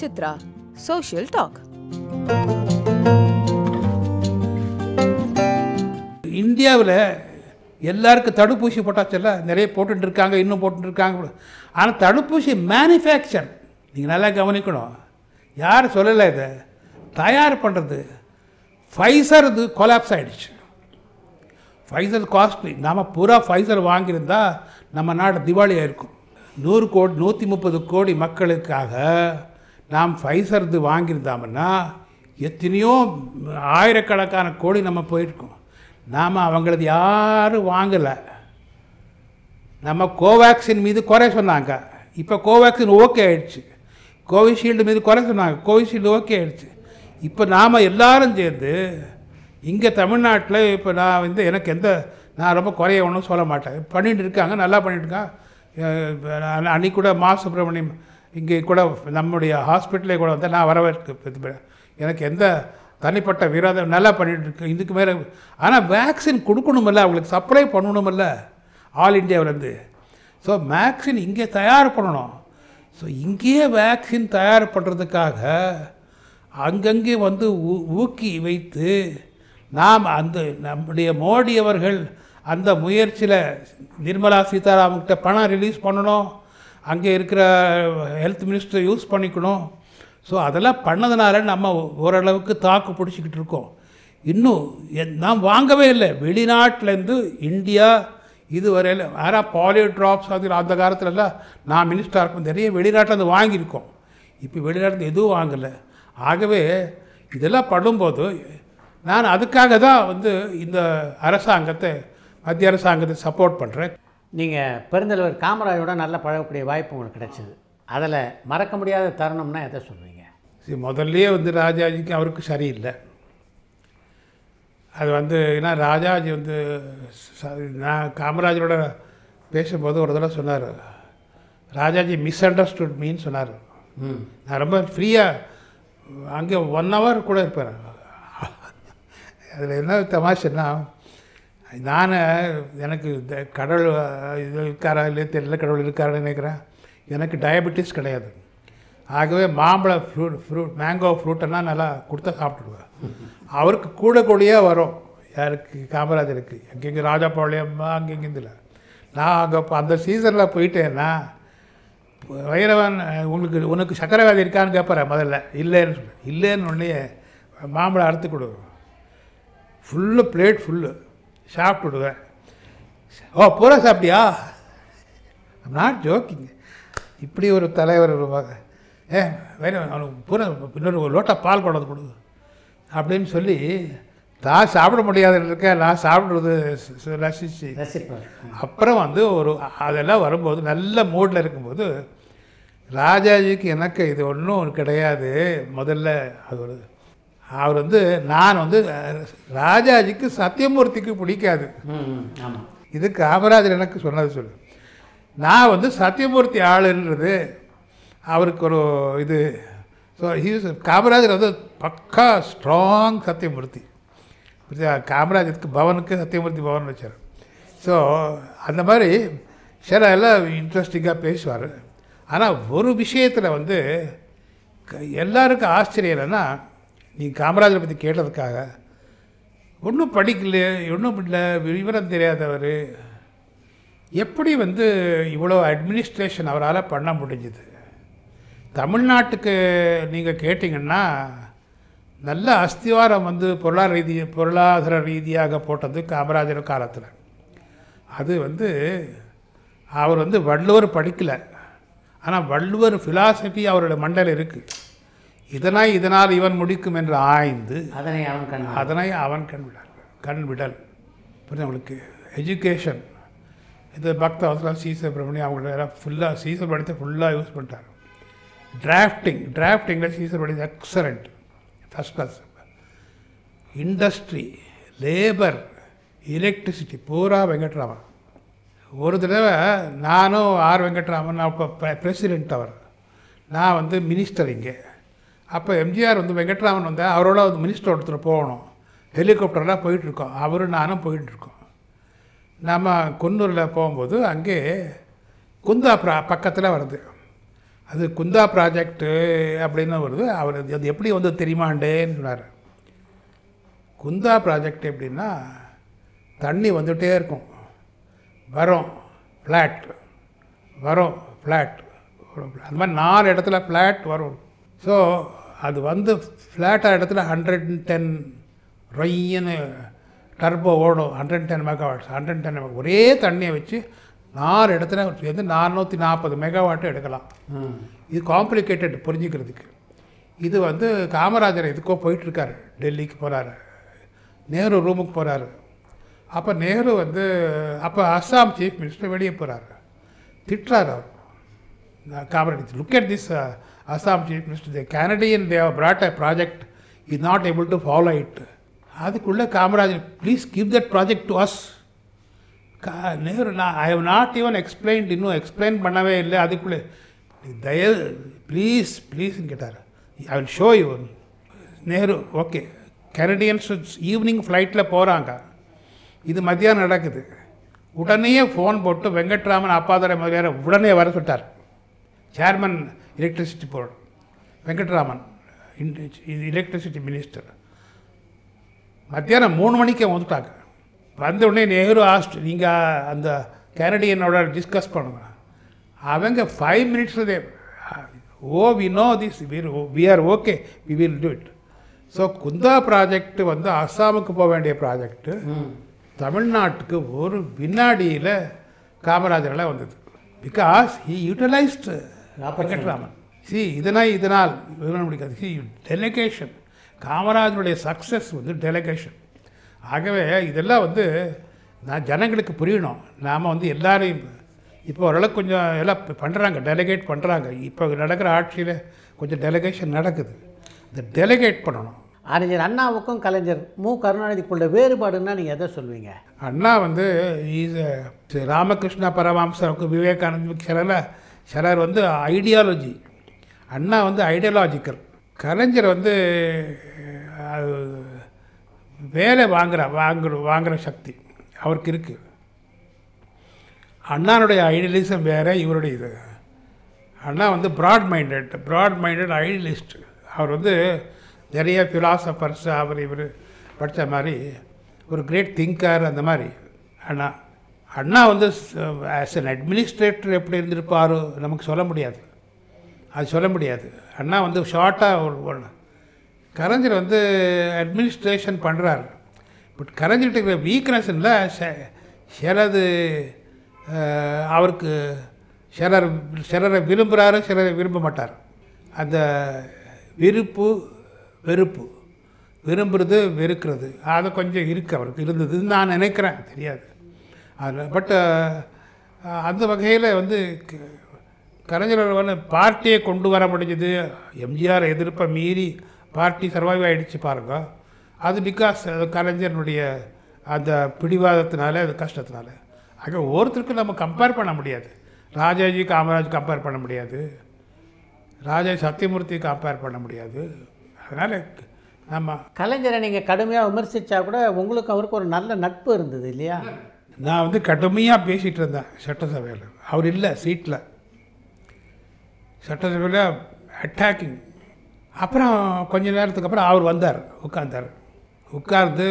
Chitra social talk இந்தியாவில் எல்லாருக்கும் தடுப்பூசி போட்டாச்சல்ல நிறைய போட்டுட்டு இருக்காங்க இன்னும் போட்டுட்டு இருக்காங்க ஆனால் தடுப்பூசி மேனுஃபேக்சர் நீங்கள் நல்லா கவனிக்கணும் யார் சொல்லலை இதை தயார் பண்ணுறது ஃபைசர் இது கொலாப்ஸ் ஆகிடுச்சு ஃபைசர் காஸ்ட்லி நாம் பூரா ஃபைசர் வாங்கியிருந்தால் நம்ம நாடு திவாலி ஆயிருக்கும் நூறு கோடி நூற்றி முப்பது கோடி மக்களுக்காக நாம் ஃபைசர்து வாங்கியிருந்தோம்னா எத்தனையோ ஆயிரக்கணக்கான கோடி நம்ம போயிருக்கோம் நாம் அவங்களது யாரும் வாங்கலை நம்ம கோவேக்சின் மீது குறை சொன்னாங்க இப்போ கோவேக்சின் ஓகே ஆயிடுச்சு கோவிஷீல்டு மீது குறை சொன்னாங்க கோவிஷீல்டு ஓகே ஆயிடுச்சு இப்போ நாம் எல்லாரும் சேர்ந்து இங்கே தமிழ்நாட்டில் இப்போ நான் வந்து எனக்கு எந்த நான் ரொம்ப குறைய ஒன்றும் சொல்ல மாட்டேன் பண்ணிகிட்டு இருக்காங்க நல்லா பண்ணிட்டுருக்கான் அன்னைக்கூட அன்றைக்கூட மா சுப்பிரமணியம் இங்கே கூட நம்முடைய ஹாஸ்பிட்டலே கூட வந்து நான் வரவேற்க எனக்கு எந்த தனிப்பட்ட விரோதம் நல்லா பண்ணிகிட்டு இருக்கு இதுக்கு மேலே ஆனால் வேக்சின் கொடுக்கணுமில்ல அவங்களுக்கு சப்ளை பண்ணணுமில்ல ஆல் இண்டியாவிலேருந்து ஸோ வேக்சின் இங்கே தயார் பண்ணணும் ஸோ இங்கேயே வேக்சின் தயார் பண்ணுறதுக்காக அங்கங்கே வந்து ஊக்கி வைத்து நாம் அந்த நம்முடைய மோடி அவர்கள் அந்த முயற்சியில் நிர்மலா சீதாராம்கிட்ட பணம் ரிலீஸ் பண்ணணும் அங்கே இருக்கிற ஹெல்த் மினிஸ்டர் யூஸ் பண்ணிக்கணும் ஸோ அதெல்லாம் பண்ணதுனால நம்ம ஓரளவுக்கு தாக்கு பிடிச்சிக்கிட்டு இருக்கோம் இன்னும் நாம் வாங்கவே இல்லை வெளிநாட்டிலேருந்து இந்தியா இது வரையில் வேறு பாலியோ ட்ராப்ஸ் அது அந்த காலத்துலலாம் நான் மினிஸ்டராக இருக்கும் நிறைய வெளிநாட்டிலேருந்து வாங்கியிருக்கோம் இப்போ வெளிநாட்டில் எதுவும் வாங்கலை ஆகவே இதெல்லாம் படும்போது நான் அதுக்காக தான் வந்து இந்த அரசாங்கத்தை மத்திய அரசாங்கத்தை சப்போர்ட் பண்ணுறேன் நீங்கள் பெருந்தலைவர் காமராஜோட நல்லா பழகக்கூடிய வாய்ப்பு உங்களுக்கு கிடைச்சிது அதில் மறக்க முடியாத தருணம்னா எதை சொல்கிறீங்க சரி முதல்லையே வந்து ராஜாஜிக்கு அவருக்கு சரியில்லை அது வந்து ஏன்னா ராஜாஜி வந்து நான் காமராஜரோட பேசும்போது ஒரு தடவை சொன்னார் ராஜாஜி மிஸ் அண்டர்ஸ்டுட் மீன்னு சொன்னார் நான் ரொம்ப ஃப்ரீயாக அங்கே ஒன் ஹவர் கூட இருப்பேன் அதில் என்ன தமாஷன்னா நான் எனக்கு இந்த கடவுள் இது இருக்காரா இல்லையே தெரியல கடவுள் இருக்காரான்னு நினைக்கிறேன் எனக்கு டயபெட்டிஸ் கிடையாது ஆகவே மாம்பழ ஃப்ரூட் ஃப்ரூட் மேங்கோ ஃப்ரூட்டெல்லாம் நல்லா கொடுத்தா சாப்பிட்டுருவேன் அவருக்கு கூட கூடயே வரும் யாருக்கு காமராஜருக்கு எங்கெங்கே ராஜாபாளையம் அங்கெங்கிந்தில் நான் அங்கே அந்த சீசனில் போயிட்டேன்னா வைரவன் உங்களுக்கு உனக்கு சக்கரை இருக்கான்னு கேட்பார் முதல்ல இல்லைன்னு சொல்லு இல்லைன்னு உடனே மாம்பழம் அறுத்து கொடு ஃபுல்லு பிளேட் ஃபுல்லு சாப்பிட்டு விடுவேன் ஓ பூரா சாப்பிட்டியா நாட் ஜோக்கிங் இப்படி ஒரு தலைவர் ஏ வேற அவனுக்கு பூரா இன்னொரு ஒரு லோட்டா பால் கொண்டது கொடுங்க அப்படின்னு சொல்லி தான் சாப்பிட முடியாத இருக்க நான் சாப்பிட்றது ரசிச்சு அப்புறம் வந்து ஒரு அதெல்லாம் வரும்போது நல்ல மூடில் இருக்கும்போது ராஜாஜிக்கு எனக்கு இது ஒன்றும் கிடையாது முதல்ல அது ஒரு அவர் வந்து நான் வந்து ராஜாஜிக்கு சத்தியமூர்த்திக்கு பிடிக்காது இது காமராஜர் எனக்கு சொன்னது சொல்லு நான் வந்து சத்தியமூர்த்தி ஆளுன்றது அவருக்கு ஒரு இது ஸோ காமராஜர் வந்து பக்கா ஸ்ட்ராங் சத்தியமூர்த்தி காமராஜருக்கு பவனுக்கு சத்தியமூர்த்தி பவன் வச்சார் ஸோ அந்த மாதிரி சில எல்லாம் இன்ட்ரெஸ்டிங்காக பேசுவார் ஆனால் ஒரு விஷயத்தில் வந்து எல்லாருக்கும் ஆச்சரியம் என்னென்னா நீ காமராஜரை பற்றி கேட்டதுக்காக ஒன்றும் படிக்கல ஒன்றும் இல்லை விவரம் தெரியாதவர் எப்படி வந்து இவ்வளோ அட்மினிஸ்ட்ரேஷன் அவரால் பண்ண முடிஞ்சுது தமிழ்நாட்டுக்கு நீங்கள் கேட்டிங்கன்னா நல்ல அஸ்திவாரம் வந்து பொருளாதார ரீதி பொருளாதார ரீதியாக போட்டது காமராஜர் காலத்தில் அது வந்து அவர் வந்து வள்ளுவர் படிக்கலை ஆனால் வள்ளுவர் ஃபிலாசபி அவரோட மண்டல் இருக்குது இதனால் இதனால் இவன் முடிக்கும் என்று ஆய்ந்து அதனை அவன் கண் அதனை அவன் கண் விடல் கண் விடல் இப்போ அவங்களுக்கு எஜுகேஷன் இது பக்த அவசரம் சீசர் பிரமணி அவங்கள ஃபுல்லாக சீசர் படத்தை ஃபுல்லாக யூஸ் பண்ணிட்டார் டிராஃப்டிங் டிராஃப்டிங்கில் சீசர் படி excellent first class industry labour electricity பூரா வெங்கட்ராமன் ஒரு தடவை நானும் ஆர் வெங்கட்ராமன் அப்போ ப்ரெசிடென்ட் அவர் நான் வந்து மினிஸ்டர் இங்கே அப்போ எம்ஜிஆர் வந்து வெங்கட்ராமன் வந்தால் அவரோட வந்து மினிஸ்டர் ஒருத்தர் போகணும் ஹெலிகாப்டர்லாம் போயிட்டுருக்கோம் அவரும் நானும் போயிட்டுருக்கோம் நம்ம குன்னூரில் போகும்போது அங்கே குந்தா ப்ரா பக்கத்தில் வருது அது குந்தா ப்ராஜெக்டு அப்படின்னு வருது அவர் அது எப்படி வந்து தெரியுமாண்டேன்னு சொன்னார் குந்தா ப்ராஜெக்ட் எப்படின்னா தண்ணி வந்துகிட்டே இருக்கும் வரும் ஃப்ளாட் வரும் ஃப்ளாட் அந்த மாதிரி நாலு இடத்துல ஃப்ளாட் வரும் ஸோ அது வந்து ஃப்ளாட்டாக இடத்துல ஹண்ட்ரட் அண்ட் டென் ரொய்யன்னு டர்போ ஓடும் hundred and ten megawatts hundred and ten mega ஒரே தண்ணியை வச்சு நாலு இடத்துல சேர்ந்து நானூற்றி நாற்பது மெகாவாட்டு எடுக்கலாம் இது காம்ப்ளிகேட்டட் புரிஞ்சுக்கிறதுக்கு இது வந்து காமராஜர் இதுக்கோ போயிட்டுருக்கார் டெல்லிக்கு போகிறார் நேரு ரூமுக்கு போகிறாரு அப்போ நேரு வந்து அப்போ அஸ்ஸாம் சீஃப் மினிஸ்டர் வெளியே போகிறாரு திட்டுறார் அவர் Uh, Kamaradithi. Look at this uh, Assam Chief Minister. The Canadian, they have brought a project, is not able to அதுக்குள்ளே Kamarajar please give that project to us Nehru நான் I have not even explained இன்னும் explain பண்ணவே இல்லை அதுக்குள்ளே தயவு please ப்ளீஸ்னு கேட்டார் I will show you Nehru okay Canadians evening ஃப்ளைட்டில் போகிறாங்க இது மத்தியானம் நடக்குது உடனே ஃபோன் போட்டு வெங்கட்ராமன் அப்பாதரை முதலியார் உடனே வர சொல்லிட்டார் chairman electricity board Venkataraman electricity minister மத்தியானம் மூணு மணிக்கு வந்துட்டாங்க வந்த உடனே நேரு ஆஸ்ட் நீங்கள் அந்த கேனடியனோட டிஸ்கஸ் பண்ணுங்க அவங்க five they oh we know this we are okay we will do it so Kundah project வந்து அஸ்ஸாமுக்கு போக வேண்டிய ப்ராஜெக்ட்டு தமிழ்நாட்டுக்கு ஒரு வினாடியில் காமராஜர்களாக வந்தது because he utilized Venkataraman see இதனால் இதனால் விவரம் முடிக்காது சி டெலிகேஷன் காமராஜனுடைய சக்ஸஸ் வந்து டெலிகேஷன் ஆகவே இதெல்லாம் வந்து நான் ஜனங்களுக்கு புரியணும் நாம் வந்து எல்லாரையும் இப்போ ஓரளவுக்கு கொஞ்சம் எல்லாம் பண்ணுறாங்க டெலிகேட் பண்ணுறாங்க இப்போ நடக்கிற ஆட்சியில் கொஞ்சம் டெலிகேஷன் நடக்குது இந்த டெலிகேட் பண்ணணும் அறிஞர் அண்ணாவுக்கும் கலைஞர் மு கருணாநிதிக்குள்ள வேறுபாடுன்னா நீங்கள் எதை சொல்லுவீங்க அண்ணா வந்து ஈஸ் ராமகிருஷ்ணா பரமாம்சருக்கும் விவேகானந்துக்கும் சிலரில் சிலர் வந்து ஐடியாலஜி அண்ணா வந்து ஐடியாலாஜிக்கல் கலைஞர் வந்து வேலை வாங்குகிற வாங்குற வாங்குகிற சக்தி அவருக்கு இருக்குது அண்ணானுடைய ஐடியலிசம் வேறு இவருடைய இது அண்ணா வந்து broad minded broad minded idealist அவர் வந்து நிறைய ஃபிலாசபர்ஸ் அவர் இவர் படித்த மாதிரி ஒரு கிரேட் திங்கர் அந்த மாதிரி அண்ணா அண்ணா வந்து ஆஸ் அன் அட்மினிஸ்ட்ரேட்டர் எப்படி இருந்திருப்பாரோ நமக்கு சொல்ல முடியாது அது சொல்ல முடியாது அண்ணா வந்து ஷார்ட்டாக ஒரு ஒன்று கரைஞ்சர் வந்து அட்மினிஸ்ட்ரேஷன் பண்ணுறாரு பட் கரைஞ்சிட்டு இருக்கிற இல்லை சிலது அவருக்கு சிலர் சிலரை விரும்புகிறாரு சிலரை விரும்ப மாட்டார் அந்த விருப்பு வெறுப்பு விரும்புகிறது வெறுக்கிறது அதை கொஞ்சம் இருக்குது அவருக்கு இருந்ததுன்னு நான் நினைக்கிறேன் தெரியாது அதில் பட் uh, அந்த வகையில் வந்து கலைஞர் வந்து பார்ட்டியை கொண்டு வர முடிஞ்சது எம்ஜிஆர் எதிர்ப்பை மீறி பார்ட்டி சர்வைவ் ஆகிடுச்சு பாருங்க அது பிகாஸ் கலைஞருடைய அந்த பிடிவாதத்தினால அது கஷ்டத்தினால ஆக ஒவ்வொருத்தருக்கும் நம்ம கம்பேர் பண்ண முடியாது ராஜாஜி காமராஜ் கம்பேர் பண்ண முடியாது ராஜா சத்தியமூர்த்தி கம்பேர் பண்ண முடியாது அதனால் நம்ம கலைஞரை நீங்கள் கடுமையாக விமர்சித்தா கூட உங்களுக்கு அவருக்கு ஒரு நல்ல நட்பு இருந்தது இல்லையா நான் வந்து கடுமையாக பேசிகிட்டு இருந்தேன் சட்டசபையில் அவர் இல்லை சீட்டில் சட்டசபையில் அட்டாக்கிங் அப்புறம் கொஞ்ச நேரத்துக்கு அப்புறம் அவர் வந்தார் உட்கார்ந்தார் உட்கார்ந்து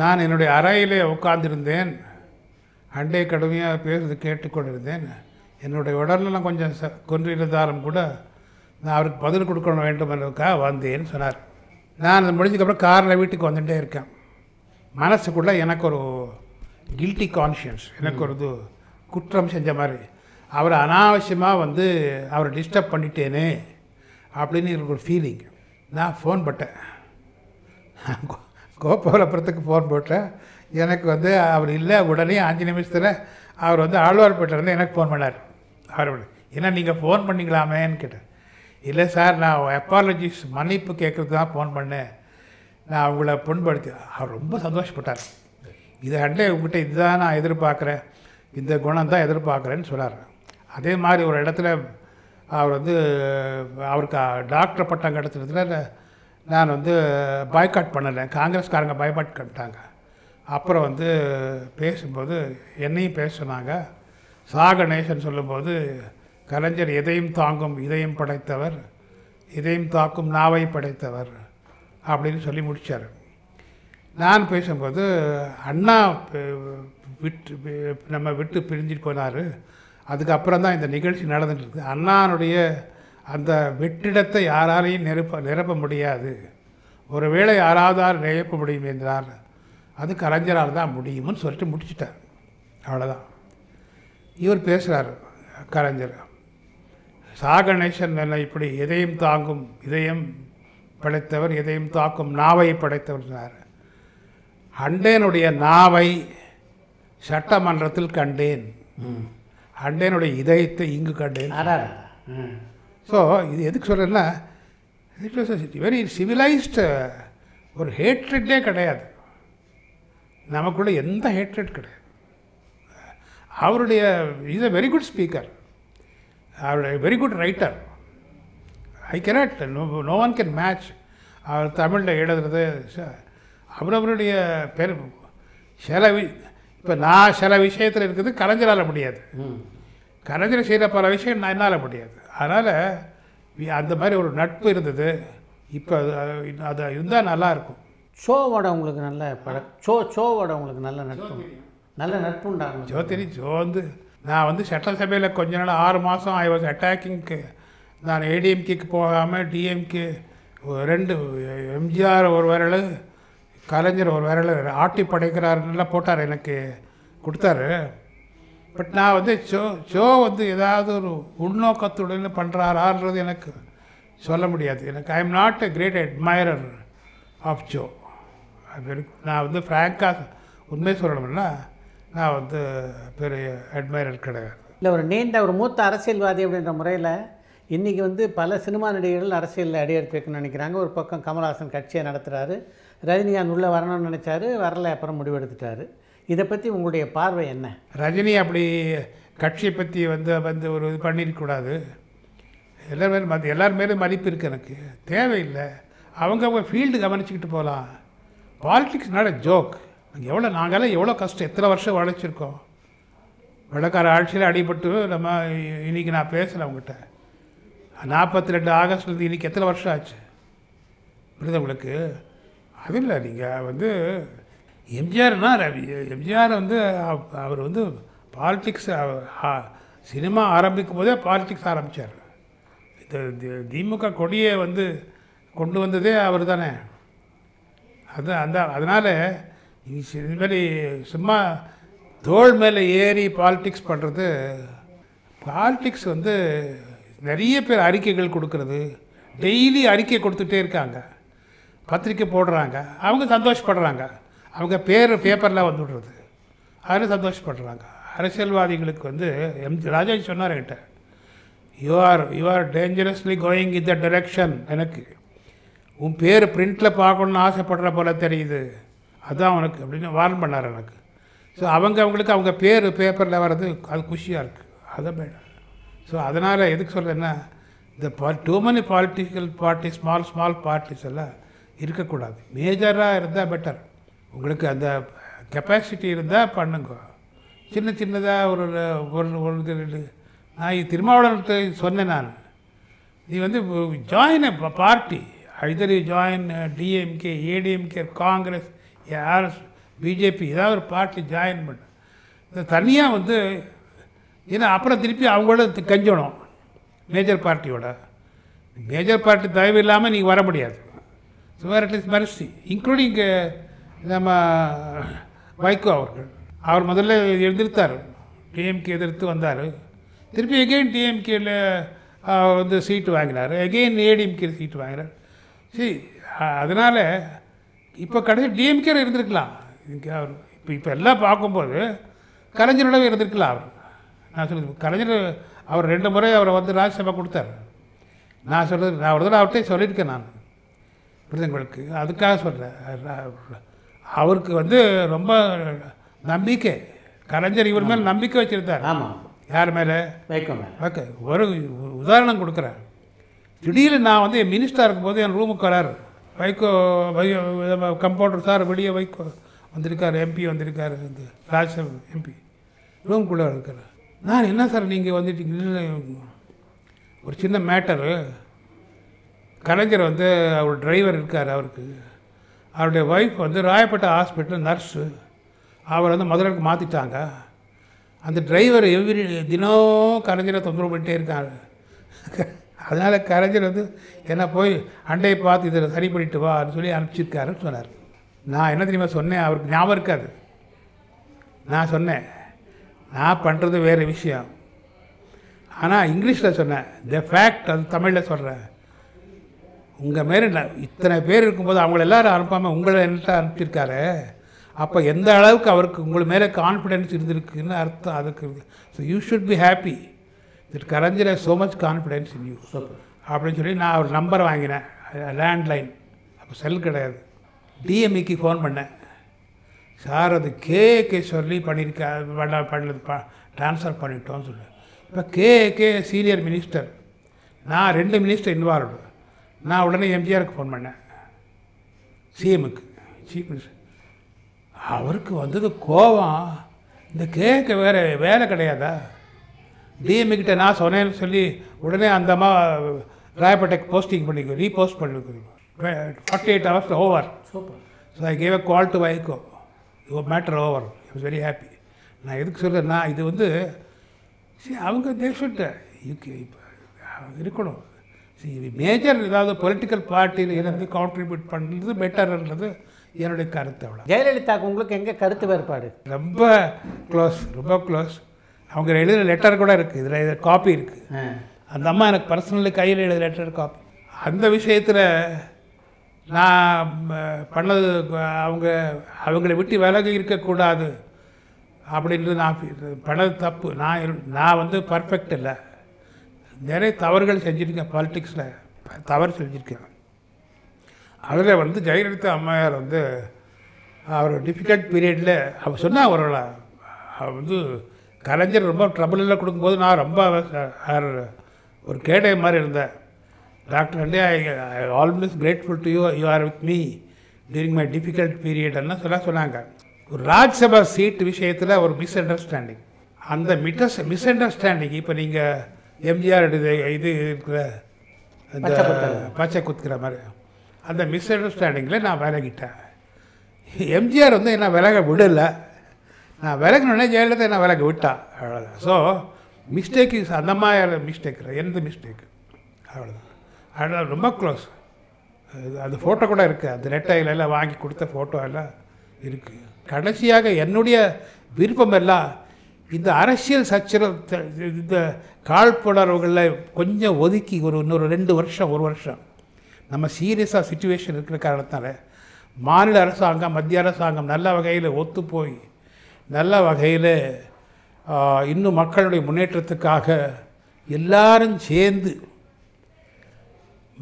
நான் என்னுடைய அறையிலே உட்கார்ந்திருந்தேன் அண்டை கடுமையாக பேசுறது கேட்டுக்கொண்டிருந்தேன் என்னுடைய உடல்நலம் கொஞ்சம் ச கொன்றிருந்தாலும் கூட நான் அவருக்கு பதில் கொடுக்கணும் வேண்டும் என்றதுக்காக வந்தேன்னு சொன்னார் நான் அது முடிஞ்சதுக்கப்புறம் காரில் வீட்டுக்கு வந்துகிட்டே இருக்கேன் மனசுக்குள்ளே எனக்கு ஒரு கில்ட்டி கான்ஷியன்ஸ் எனக்கு ஒரு இது குற்றம் செஞ்ச மாதிரி அவரை அனாவசியமாக வந்து அவரை டிஸ்டர்ப் பண்ணிட்டேனே அப்படின்னு எனக்கு ஒரு ஃபீலிங் நான் ஃபோன் பட்டேன் கோபாலபுரத்துக்கு ஃபோன் போட்டேன் எனக்கு வந்து அவர் இல்லை உடனே அஞ்சு நிமிஷத்தில் அவர் வந்து ஆழ்வார்பேட்டிலேருந்து எனக்கு ஃபோன் பண்ணார் அவர் ஏன்னா நீங்கள் ஃபோன் பண்ணிங்களாமேன்னு கேட்டேன் இல்லை சார் நான் அப்பாலஜிஸ் மன்னிப்பு கேட்குறதுக்கு தான் ஃபோன் பண்ணேன் நான் அவங்கள புண்படுத்தி அவர் ரொம்ப சந்தோஷப்பட்டார் இது அண்டே உங்ககிட்ட இதுதான் நான் எதிர்பார்க்குறேன் இந்த குணம் தான் எதிர்பார்க்குறேன்னு சொல்கிறார் அதே மாதிரி ஒரு இடத்துல அவர் வந்து அவருக்கு டாக்டர் பட்டம் கிடச்சதுல நான் வந்து பாய்காட் பண்ணலை காங்கிரஸ்காரங்க பாய்காட் கட்டாங்க அப்புறம் வந்து பேசும்போது என்னையும் பேச சொன்னாங்க சாக நேஷன் சொல்லும்போது கலைஞர் எதையும் தாங்கும் இதையும் படைத்தவர் இதையும் தாக்கும் நாவை படைத்தவர் அப்படின்னு சொல்லி முடித்தார் நான் பேசும்போது அண்ணா விட்டு நம்ம விட்டு பிரிஞ்சிட்டு போனார் அதுக்கப்புறம் தான் இந்த நிகழ்ச்சி நடந்துட்டுருக்கு அண்ணானுடைய அந்த வெற்றிடத்தை யாராலையும் நிரப்ப நிரப்ப முடியாது ஒருவேளை யாராவது நிரப்ப முடியும் என்றார் அது கலைஞரால் தான் முடியும்னு சொல்லிட்டு முடிச்சிட்டார் அவ்வளோதான் இவர் பேசுகிறார் கலைஞர் சாகணேசன் என்ன இப்படி எதையும் தாங்கும் இதயம் படைத்தவர் எதையும் தாக்கும் நாவை படைத்தவர் சொன்னார் அண்டேனுடைய நாவை சட்டமன்றத்தில் கண்டேன் அண்டேனுடைய இதயத்தை இங்கு கண்டேன் ஸோ இது எதுக்கு சொல்கிறேன்னா இட் வெரி சிவிலைஸ்டு ஒரு ஹேட்ரட்டே கிடையாது நமக்குள்ள எந்த ஹேட்ரட் கிடையாது அவருடைய is a very good speaker அவருடைய very good writer I cannot no no one can match அவர் தமிழில் எழுதுறது அவரவருடைய பெரு சில வி இப்போ நான் சில விஷயத்தில் இருக்கிறது கலைஞரால் முடியாது கலைஞர் செய்கிற பல விஷயம் நான் என்னால் முடியாது அதனால் அந்த மாதிரி ஒரு நட்பு இருந்தது இப்போ அது அது இருந்தால் நல்லாயிருக்கும் ஷோவோட உங்களுக்கு நல்ல பழக்கம் ஷோ ஷோவோட உங்களுக்கு நல்ல நட்பு நல்ல நட்பு உண்டாகும் தெரி ஜோ வந்து நான் வந்து சட்டசபையில் கொஞ்ச நாள் ஆறு மாதம் ஐ வாஸ் அட்டாக்கிங்க்கு நான் ஏடிஎம்கேக்கு போகாமல் டிஎம்கே ரெண்டு எம்ஜிஆர் ஒரு வரலு கலைஞர் ஒரு வேலை ஆட்டி படைக்கிறாருன்னு போட்டார் எனக்கு கொடுத்தாரு பட் நான் வந்து ஷோ ஷோ வந்து ஏதாவது ஒரு உள்நோக்கத்துடன் பண்ணுறாரான்றது எனக்கு சொல்ல முடியாது எனக்கு I am not a great admirer of ஷோ நான் வந்து ஃப்ராங்காக உண்மை சொல்லணும்னா நான் வந்து பெரிய அட்மைரர் கிடையாது இல்லை ஒரு நீண்ட ஒரு மூத்த அரசியல்வாதி அப்படின்ற முறையில் இன்றைக்கி வந்து பல சினிமா நடிகர்கள் அரசியலில் அடியெடுத்து வைக்கணும்னு நினைக்கிறாங்க ஒரு பக்கம் கமல்ஹாசன் கட்சியை நடத்துகிறாரு ரஜினிகாந்த் உள்ளே வரணும்னு நினச்சாரு வரல அப்புறம் முடிவெடுத்துட்டார் இதை பற்றி உங்களுடைய பார்வை என்ன ரஜினி அப்படி கட்சியை பற்றி வந்து வந்து ஒரு இது பண்ணிடக்கூடாது எல்லோருமே மேலும் மதி எல்லார் மேலும் மதிப்பு இருக்குது எனக்கு தேவையில்லை அவங்க அவங்க ஃபீல்டு கவனிச்சுக்கிட்டு போகலாம் பாலிட்டிக்ஸ் நாட ஜோக் நாங்கள் எவ்வளோ நாங்களாம் எவ்வளோ கஷ்டம் எத்தனை வருஷம் உழைச்சிருக்கோம் வெள்ளக்கார ஆட்சியில் அடிபட்டு நம்ம இன்றைக்கி நான் பேசலை அவங்ககிட்ட நாற்பத்தி ரெண்டு ஆகஸ்ட்லேருந்து இன்றைக்கி எத்தனை வருஷம் ஆச்சு புரியுது உங்களுக்கு அது இல்லை நீங்கள் வந்து எம்ஜிஆர்னா ரவி எம்ஜிஆர் வந்து அவர் வந்து பாலிட்டிக்ஸ் சினிமா ஆரம்பிக்கும் போதே பாலிடிக்ஸ் ஆரம்பித்தார் இந்த திமுக கொடியை வந்து கொண்டு வந்ததே அவர் தானே அது அந்த அதனால் இது சும்மா தோல் மேலே ஏறி பாலிட்டிக்ஸ் பண்ணுறது பாலிடிக்ஸ் வந்து நிறைய பேர் அறிக்கைகள் கொடுக்கறது டெய்லி அறிக்கை கொடுத்துட்டே இருக்காங்க பத்திரிக்கை போடுறாங்க அவங்க சந்தோஷப்படுறாங்க அவங்க பேர் பேப்பரில் விடுறது அதில் சந்தோஷப்படுறாங்க அரசியல்வாதிகளுக்கு வந்து எம் ராஜா சொன்னார் என்கிட்ட you are you are dangerously going in the direction எனக்கு உன் பேர் பிரிண்டில் பார்க்கணுன்னு ஆசைப்படுற போல் தெரியுது அதுதான் உனக்கு அப்படின்னு வார்ன் பண்ணார் எனக்கு ஸோ அவங்க அவங்களுக்கு அவங்க பேர் பேப்பரில் வர்றது அது குஷியாக இருக்குது அதை மேடம் ஸோ அதனால் எதுக்கு சொல்கிறேன்னா இந்த too many political party small small parties எல்லாம் இருக்கக்கூடாது மேஜராக இருந்தால் பெட்டர் உங்களுக்கு அந்த கெப்பாசிட்டி இருந்தால் பண்ணுங்க சின்ன சின்னதாக ஒரு ஒரு ஒரு ரெண்டு நான் திருமாவளவத்தை சொன்னேன் நான் நீ வந்து join party either you join DMK ADMK Congress ஆர்எஸ் பிஜேபி ஏதாவது ஒரு பார்ட்டி ஜாயின் பண்ணு இந்த தனியாக வந்து ஏன்னா அப்புறம் திருப்பி அவங்களோட கஞ்சணும் மேஜர் பார்ட்டியோட மேஜர் பார்ட்டி தயவு இல்லாமல் நீங்கள் வர முடியாது சுவர் வேர் இட் மெர்சி இன்க்ளூடிங் நம்ம வைகோ அவர்கள் அவர் முதல்ல எழுந்திருத்தார் டிஎம்கே எதிர்த்து வந்தார் திருப்பி எகெயின் டிஎம்கேயில் அவர் வந்து சீட்டு வாங்கினார் எகெயின் ஏடிஎம்கே சீட்டு வாங்கினார் சரி அதனால் இப்போ கடைசி டிஎம்கே இருந்திருக்கலாம் இதுக்கு அவர் இப்போ இப்போ எல்லாம் பார்க்கும்போது கலைஞரோடவே இருந்திருக்கலாம் அவர் நான் சொல்லுது கலைஞர் அவர் ரெண்டு முறை அவரை வந்து ராஜ்யசபா கொடுத்தார் நான் சொல்கிறது நான் ஒரு தடவை அவர்கிட்ட சொல்லியிருக்கேன் நான் மிருதங்களுக்கு அதுக்காக சொல்கிறேன் அவருக்கு வந்து ரொம்ப நம்பிக்கை கலைஞர் இவர் மேலே நம்பிக்கை வச்சுருந்தார் ஆமாம் யார் மேலே ஓகே ஒரு உதாரணம் கொடுக்குறேன் திடீர்னு நான் வந்து என் மினிஸ்டராக இருக்கும்போது என் ரூமுக்கு வராரு வைகோ கம்பவுண்டர் சார் வெளியே வைகோ வந்திருக்கார் எம்பி வந்திருக்காரு இந்த ராஜ்சபா எம்பி ரூம்குள்ளே இருக்கிறார் நான் என்ன சார் நீங்கள் வந்துட்டீங்க ஒரு சின்ன மேட்டரு கலைஞர் வந்து அவர் டிரைவர் இருக்கார் அவருக்கு அவருடைய ஒய்ஃப் வந்து ராயப்பேட்டை ஹாஸ்பிட்டல் நர்ஸு அவர் வந்து மதுரைக்கு மாற்றிட்டாங்க அந்த டிரைவர் எவ்ரி தினம் கலைஞரை தொந்தரவு பண்ணிட்டே இருக்கார் அதனால் கலைஞர் வந்து என்ன போய் அண்டையை பார்த்து இதில் சரி பண்ணிட்டு வான்னு சொல்லி அனுப்பிச்சிருக்காருன்னு சொன்னார் நான் என்ன தெரியுமா சொன்னேன் அவருக்கு ஞாபகம் இருக்காது நான் சொன்னேன் நான் பண்ணுறது வேறு விஷயம் ஆனால் இங்கிலீஷில் சொன்னேன் த ஃபேக்ட் அது தமிழில் சொல்கிறேன் உங்கள் மாரி இத்தனை பேர் இருக்கும்போது அவங்கள எல்லாரும் அனுப்பாமல் உங்களை என்கிட்ட அனுப்பியிருக்காரு அப்போ எந்த அளவுக்கு அவருக்கு உங்கள் மேலே கான்ஃபிடென்ஸ் இருந்திருக்குன்னு அர்த்தம் அதுக்கு so you should be happy திட் கரஞ்சில் so much confidence in you அப்படின்னு சொல்லி நான் ஒரு நம்பர் வாங்கினேன் லேண்ட்லைன் அப்போ செல் கிடையாது டிஎம்இக்கு e ஃபோன் பண்ணேன் சார் அது கே கே சொல்லி பண்ணியிருக்கா பண்ண பண்ணது பா ட்ரான்ஸ்ஃபர் பண்ணிட்டோம்னு சொல்லி இப்போ கே கே சீனியர் மினிஸ்டர் நான் ரெண்டு மினிஸ்டர் இன்வால்வ்டு நான் உடனே எம்ஜிஆருக்கு ஃபோன் பண்ணேன் சிஎமுக்கு சீஃப் மினிஸ்டர் அவருக்கு வந்தது கோவம் இந்த கேக்கு வேறு வேலை கிடையாதா டிஎம்கிட்ட நான் சொன்னேன்னு சொல்லி உடனே அந்த அம்மா ராயப்பேட்டைக்கு போஸ்டிங் பண்ணிக்கோ ரீபோஸ்ட் பண்ணிக்கோ forty eight hours over so I gave a call to Vaiko your matter over I was very happy நான் எதுக்கு சொல்கிறேன் நான் இது வந்து சரி அவங்க தேசிட்ட இப்போ இருக்கணும் மேஜர் ஏதாவது பொலிட்டிக்கல் பார்ட்டியில் இருந்து கான்ட்ரிபியூட் பண்ணுறது பெட்டர்ன்றது என்னுடைய கருத்து அவ்வளோ ஜெயலலிதா உங்களுக்கு எங்கே கருத்து வேறுபாடு ரொம்ப க்ளோஸ் ரொம்ப க்ளோஸ் அவங்க எழுதுகிற லெட்டர் கூட இருக்குது இதில் இதில் காப்பி இருக்குது அந்த அம்மா எனக்கு பர்சனலி கையில் எழுதுகிற லெட்டர் காப்பி அந்த விஷயத்தில் நான் பண்ணது அவங்க அவங்கள விட்டு விலகி இருக்கக்கூடாது அப்படின்றது நான் பண்ணது தப்பு நான் நான் வந்து பர்ஃபெக்ட் இல்லை நிறைய தவறுகள் செஞ்சுருக்கேன் பாலிட்டிக்ஸில் தவறு செஞ்சுருக்கேன் அதில் வந்து ஜெயலலிதா அம்மையார் வந்து அவர் டிஃபிகல்ட் பீரியடில் அவர் சொன்னால் அவரோட அவர் வந்து கலைஞர் ரொம்ப ட்ரபிளில் கொடுக்கும்போது நான் ரொம்ப ஒரு கேடை மாதிரி இருந்தேன் டாக்டர் அண்டே I I always grateful to you you are with me during my difficult பீரியட்னு சொல்ல சொன்னாங்க ஒரு ராஜ்சபா சீட் விஷயத்தில் ஒரு மிஸ் அண்டர்ஸ்டாண்டிங் அந்த மிட்டஸ் மிஸ் அண்டர்ஸ்டாண்டிங் இப்போ நீங்கள் எம்ஜிஆர் இது இருக்கிற அந்த பச்சை குத்துக்கிற மாதிரி அந்த மிஸ் அண்டர்ஸ்டாண்டிங்கில் நான் விலகிட்டேன் எம்ஜிஆர் வந்து என்ன விலக விடலை நான் விலகணுன்னே ஜெயலலிதா என்ன விலக விட்டான் அவ்வளோதான் ஸோ மிஸ்டேக் இஸ் அந்த மாதிரி மிஸ்டேக் எந்த மிஸ்டேக் அவ்வளோதான் அதனால் ரொம்ப க்ளோஸ் அந்த ஃபோட்டோ கூட இருக்குது அந்த எல்லாம் வாங்கி கொடுத்த ஃபோட்டோ எல்லாம் இருக்குது கடைசியாக என்னுடைய விருப்பம் எல்லாம் இந்த அரசியல் சச்சர இந்த காழ்ப்புணர்வுகளில் கொஞ்சம் ஒதுக்கி ஒரு இன்னொரு ரெண்டு வருஷம் ஒரு வருஷம் நம்ம சீரியஸாக சுச்சுவேஷன் இருக்கிற காரணத்தால் மாநில அரசாங்கம் மத்திய அரசாங்கம் நல்ல வகையில் ஒத்து போய் நல்ல வகையில் இன்னும் மக்களுடைய முன்னேற்றத்துக்காக எல்லாரும் சேர்ந்து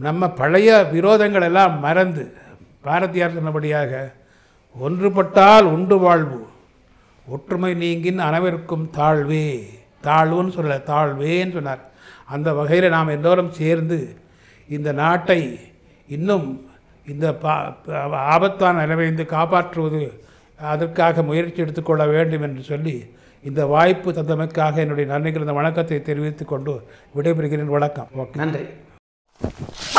நம்ம பழைய விரோதங்கள் எல்லாம் மறந்து பாரதியார் சொன்னபடியாக ஒன்றுபட்டால் உண்டு வாழ்வு ஒற்றுமை நீங்கின் அனைவருக்கும் தாழ்வே தாழ்வுன்னு சொல்ல தாழ்வேன்னு சொன்னார் அந்த வகையில் நாம் எல்லோரும் சேர்ந்து இந்த நாட்டை இன்னும் இந்த பா ஆபத்தான நிலைமையிலிருந்து காப்பாற்றுவது அதற்காக முயற்சி எடுத்துக்கொள்ள வேண்டும் என்று சொல்லி இந்த வாய்ப்பு தந்தமைக்காக என்னுடைய நன்றிகள் இந்த வணக்கத்தை தெரிவித்துக் கொண்டு விடைபெறுகிறேன் வணக்கம் நன்றி